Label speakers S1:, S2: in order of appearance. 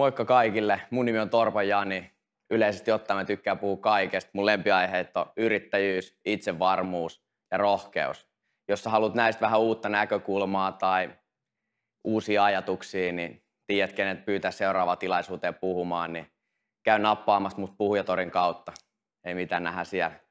S1: Moikka kaikille. Mun nimi on Torpa Jani. Yleisesti ottaen mä tykkään puhua kaikesta. Mun lempiaiheet on yrittäjyys, itsevarmuus ja rohkeus. Jos sä haluat näistä vähän uutta näkökulmaa tai uusia ajatuksia, niin tiedät, kenet pyytää seuraavaan tilaisuuteen puhumaan, niin käy nappaamassa mut puhujatorin kautta. Ei mitään, nähdä siellä.